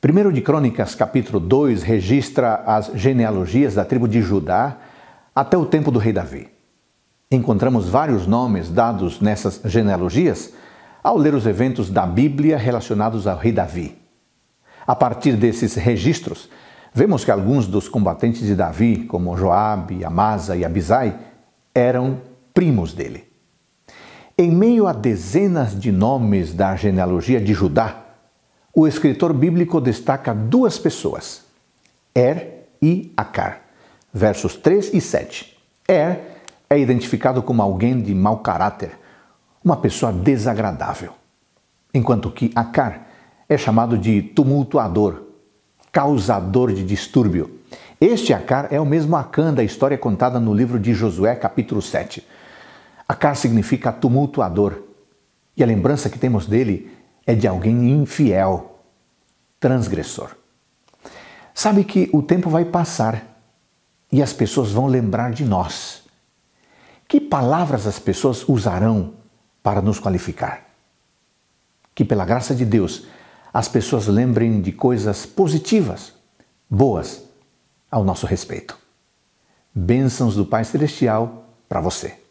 Primeiro de Crônicas, capítulo 2, registra as genealogias da tribo de Judá até o tempo do rei Davi. Encontramos vários nomes dados nessas genealogias ao ler os eventos da Bíblia relacionados ao rei Davi. A partir desses registros, vemos que alguns dos combatentes de Davi, como Joabe, Amasa e Abisai, eram primos dele. Em meio a dezenas de nomes da genealogia de Judá, o escritor bíblico destaca duas pessoas, Er e Acar, versos 3 e 7. Er é identificado como alguém de mau caráter, uma pessoa desagradável, enquanto que Acar é chamado de tumultuador, causador de distúrbio. Este Acar é o mesmo Acã da história contada no livro de Josué, capítulo 7. Acar significa tumultuador, e a lembrança que temos dele é de alguém infiel, transgressor. Sabe que o tempo vai passar e as pessoas vão lembrar de nós. Que palavras as pessoas usarão para nos qualificar? Que pela graça de Deus as pessoas lembrem de coisas positivas, boas ao nosso respeito. Bênçãos do Pai Celestial para você.